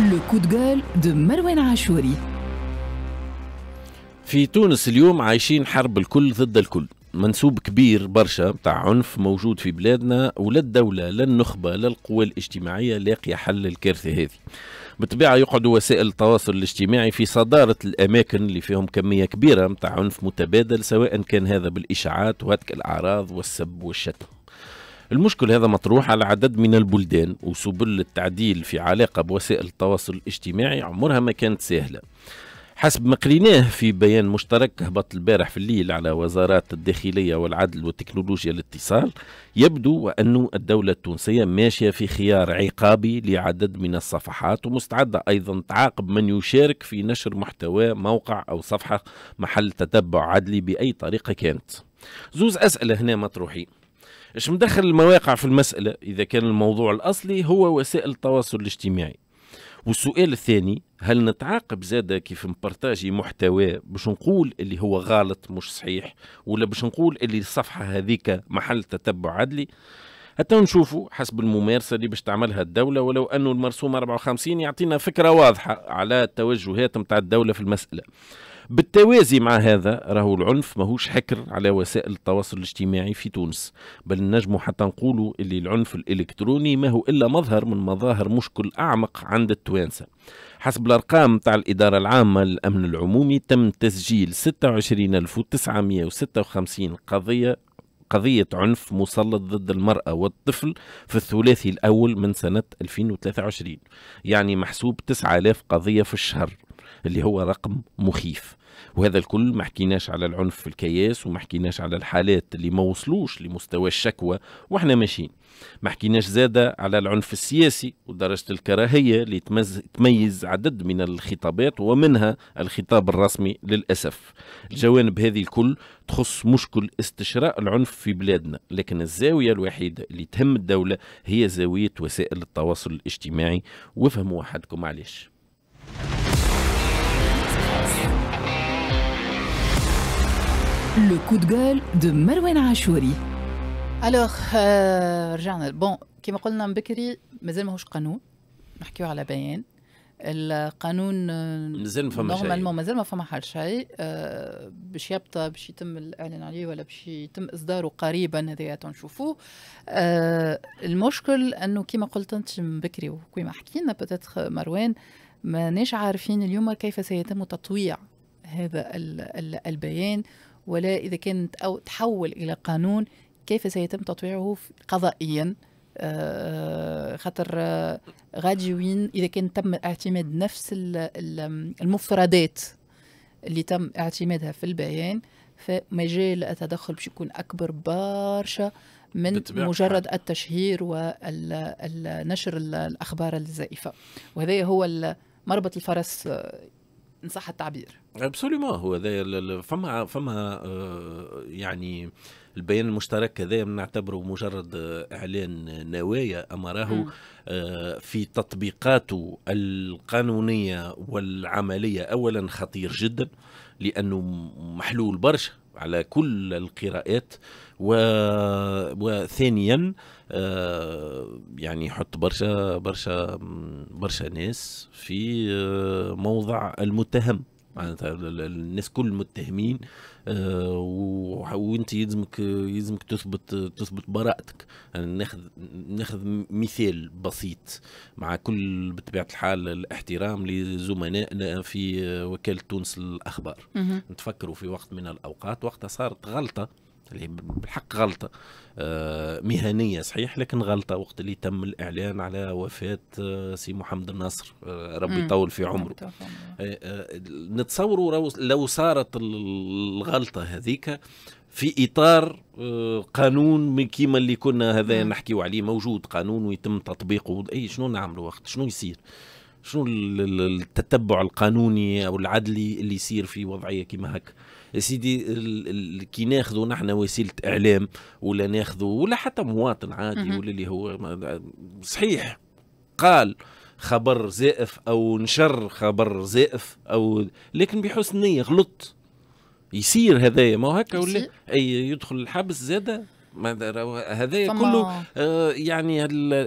لو de gueule de مروان عاشوري في تونس اليوم عايشين حرب الكل ضد الكل منسوب كبير برشا بتاع عنف موجود في بلادنا ولا الدولة لا النخبة لا القوى الاجتماعية لاقية حل الكارثة هذه بطبيعة يقعدوا وسائل التواصل الاجتماعي في صدارة الأماكن اللي فيهم كمية كبيرة تاع عنف متبادل سواء كان هذا بالإشاعات وهتك الأعراض والسب والشتم المشكل هذا مطروح على عدد من البلدان وسبل التعديل في علاقة بوسائل التواصل الاجتماعي عمرها ما كانت سهلة حسب ما قريناه في بيان مشترك هبط البارح في الليل على وزارات الداخلية والعدل والتكنولوجيا الاتصال يبدو أن الدولة التونسية ماشية في خيار عقابي لعدد من الصفحات ومستعدة أيضا تعاقب من يشارك في نشر محتوى موقع أو صفحة محل تتبع عدلي بأي طريقة كانت زوز أسئلة هنا مطروحين اش مدخل المواقع في المسألة إذا كان الموضوع الأصلي هو وسائل التواصل الاجتماعي والسؤال الثاني هل نتعاقب زادة كيف نبارتاجي محتوى باش نقول اللي هو غلط مش صحيح ولا باش نقول اللي الصفحة هذيك محل تتبع عدلي حتى نشوفوا حسب الممارسة اللي باش تعملها الدولة ولو أنه المرسوم 54 يعطينا فكرة واضحة على التوجهات متاع الدولة في المسألة بالتوازي مع هذا راهو العنف ماهوش حكر على وسائل التواصل الاجتماعي في تونس بل نجم حتى نقولوا اللي العنف الالكتروني ما هو الا مظهر من مظاهر مشكل اعمق عند التوانسه حسب الارقام تاع الاداره العامه للامن العمومي تم تسجيل 26956 قضيه قضية عنف مسلط ضد المرأة والطفل في الثلاثي الأول من سنة 2023 يعني محسوب 9000 قضية في الشهر اللي هو رقم مخيف وهذا الكل ما حكيناش على العنف في الكياس وما حكيناش على الحالات اللي ما وصلوش لمستوى الشكوى واحنا ماشيين ما حكيناش زادة على العنف السياسي ودرجة الكراهية اللي تميز عدد من الخطابات ومنها الخطاب الرسمي للأسف الجوانب هذه الكل تخص مشكل استشراء العنف في بلادنا لكن الزاوية الوحيدة اللي تهم الدولة هي زاوية وسائل التواصل الاجتماعي وفهموا أحدكم علاش Le coup de gueule de مروان عاشوري. الوغ رجعنا بون كما قلنا من بكري مازال ماهوش قانون نحكيو على بيان القانون مازال ما فما شيء نورمالمون مازال ما فما حال شيء أه باش يبطى باش يتم الاعلان عليه ولا باش يتم اصداره قريبا هذايا تنشوفوه أه المشكل انه كما قلت انت من بكري وكما حكينا بتاتخ مروان ما ناش عارفين اليوم كيف سيتم تطويع هذا البيان ولا إذا كان أو تحول إلى قانون كيف سيتم تطويعه قضائيا آه، آه، خاطر آه، غادي وين إذا كان تم اعتماد نفس المفردات اللي تم اعتمادها في البيان فمجال التدخل باش يكون أكبر بارشة من مجرد التشهير ونشر الأخبار الزائفة وهذا هو مربط الفرس آه، ان صح التعبير ابسولومون هو هذا فما فما آه، يعني البيان المشترك هذا نعتبره مجرد آه، اعلان نوايا اما راهو في تطبيقاته القانونيه والعمليه اولا خطير جدا لانه محلول برشا على كل القراءات و... وثانيا آه، يعني يحط برشا برشا برشا ناس في آه، موضع المتهم معناتها الناس كل متهمين آه وانت يلزمك يلزمك تثبت تثبت براءتك يعني ناخذ ناخذ مثال بسيط مع كل بطبيعه الحال الاحترام لزملائنا آه، في آه، وكاله تونس الاخبار نتفكروا في وقت من الاوقات وقتها صارت غلطه اللي بالحق غلطه آه، مهنيه صحيح لكن غلطه وقت اللي تم الاعلان على وفاه آه، سي محمد الناصر آه، ربي يطول في عمره نتصوروا لو صارت الغلطه هذيك في اطار قانون كيما اللي كنا هذا نحكيو عليه موجود قانون ويتم تطبيقه اي شنو نعملوا وقت شنو يصير شنو التتبع القانوني او العدلي اللي يصير في وضعيه كيما هكا يا سيدي كي ناخذوا نحن وسيله اعلام ولا ناخذوا ولا حتى مواطن عادي ولا اللي هو صحيح قال خبر زائف او نشر خبر زائف او لكن بحسن نيه غلط يصير هذايا ما هو هكا ولا اي يدخل الحبس زاده هذا كله آه، يعني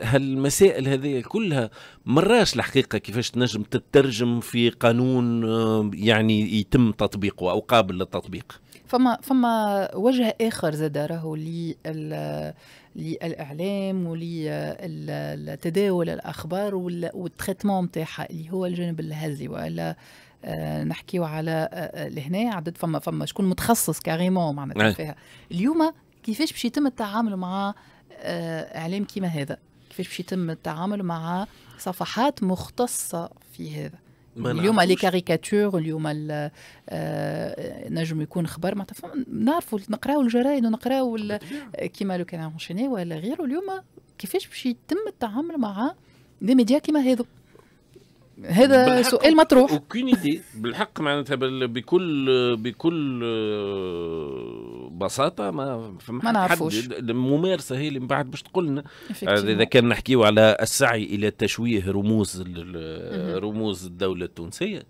هالمسائل هذه كلها مراش الحقيقه كيفاش تنجم تترجم في قانون آه، يعني يتم تطبيقه او قابل للتطبيق فما فما وجه اخر زاد راهو للاعلام ولتداول الاخبار والتريتمون نتاعها اللي هو الجانب الهزي والا آه، نحكيو على لهنا عدد فما فما شكون متخصص كاريمون معناتها نعم. فيها اليوم كيفاش باش يتم التعامل مع آه، اعلام كيما هذا كيفاش باش يتم التعامل مع صفحات مختصه في هذا اليوم لي كاريكاتور اليوم نجم يكون خبر ما نعرفوا نقراو الجرايد ونقراو كيما لو كان شيني ولا غيره اليوم كيفاش باش يتم التعامل مع دي ميديا كيما هذو هذا سؤال مطروح بالحق معناتها بكل بكل آه، ببساطه ما فما ما نعرفوش الممارسه هي اللي من بعد باش تقول لنا اذا كان نحكيو على السعي الى تشويه رموز رموز الدوله التونسيه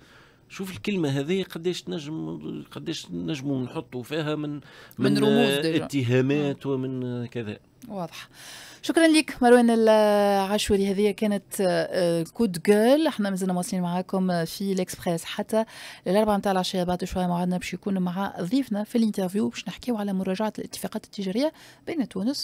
شوف الكلمه هذه قداش تنجم قداش نجموا نحطوا فيها من من, من رموز اتهامات نعم. ومن كذا واضح شكرا لك مروان العاشوري هذه كانت كود آه، جول احنا مازلنا مواصلين معاكم في الاكسبريس حتى الاربعه نتاع العشيه بعد شويه موعدنا باش يكون مع ضيفنا في الانترفيو باش نحكيو على مراجعه الاتفاقات التجاريه بين تونس